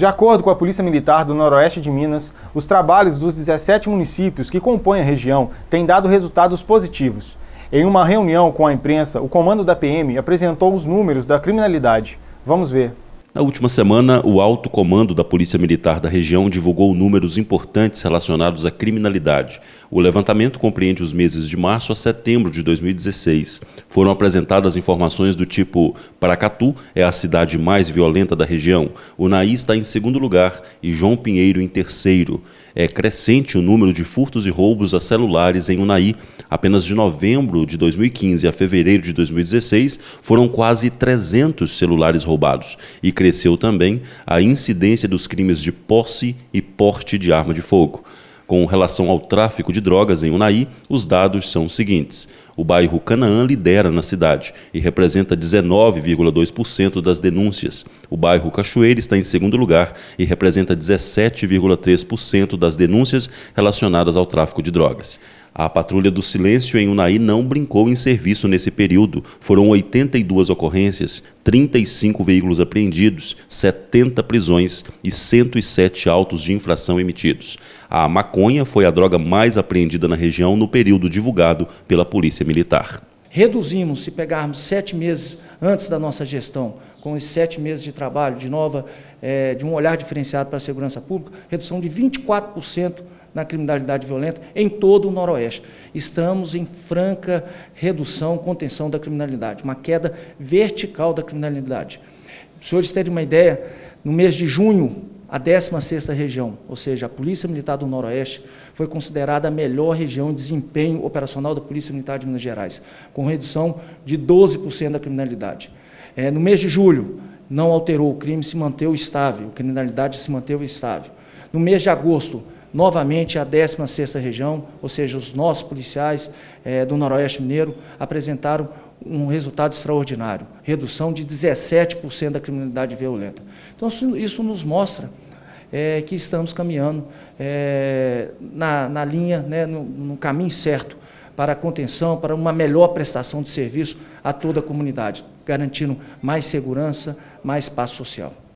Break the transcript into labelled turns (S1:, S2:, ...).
S1: De acordo com a Polícia Militar do Noroeste de Minas, os trabalhos dos 17 municípios que compõem a região têm dado resultados positivos. Em uma reunião com a imprensa, o comando da PM apresentou os números da criminalidade. Vamos ver.
S2: Na última semana, o alto comando da Polícia Militar da região divulgou números importantes relacionados à criminalidade. O levantamento compreende os meses de março a setembro de 2016. Foram apresentadas informações do tipo: Paracatu é a cidade mais violenta da região, Unaí está em segundo lugar e João Pinheiro em terceiro. É crescente o número de furtos e roubos a celulares em Unaí, Apenas de novembro de 2015 a fevereiro de 2016 foram quase 300 celulares roubados e cresceu também a incidência dos crimes de posse e porte de arma de fogo. Com relação ao tráfico de drogas em Unai, os dados são os seguintes. O bairro Canaã lidera na cidade e representa 19,2% das denúncias. O bairro Cachoeira está em segundo lugar e representa 17,3% das denúncias relacionadas ao tráfico de drogas. A Patrulha do Silêncio em Unai não brincou em serviço nesse período. Foram 82 ocorrências, 35 veículos apreendidos, 70 prisões e 107 autos de infração emitidos. A maconha foi a droga mais apreendida na região no período divulgado pela Polícia Militar.
S3: Reduzimos, se pegarmos sete meses antes da nossa gestão, com esses sete meses de trabalho, de nova, é, de um olhar diferenciado para a segurança pública, redução de 24% na criminalidade violenta em todo o Noroeste. Estamos em franca redução, contenção da criminalidade, uma queda vertical da criminalidade. Para os senhores terem uma ideia, no mês de junho, a 16ª região, ou seja, a Polícia Militar do Noroeste, foi considerada a melhor região de desempenho operacional da Polícia Militar de Minas Gerais, com redução de 12% da criminalidade. É, no mês de julho, não alterou, o crime se manteve estável, a criminalidade se manteve estável. No mês de agosto, novamente a 16ª região, ou seja, os nossos policiais é, do Noroeste Mineiro apresentaram um resultado extraordinário, redução de 17% da criminalidade violenta. Então isso, isso nos mostra é, que estamos caminhando é, na, na, linha, né, no, no caminho certo para a contenção, para uma melhor prestação de serviço a toda a comunidade, garantindo mais segurança, mais paz social.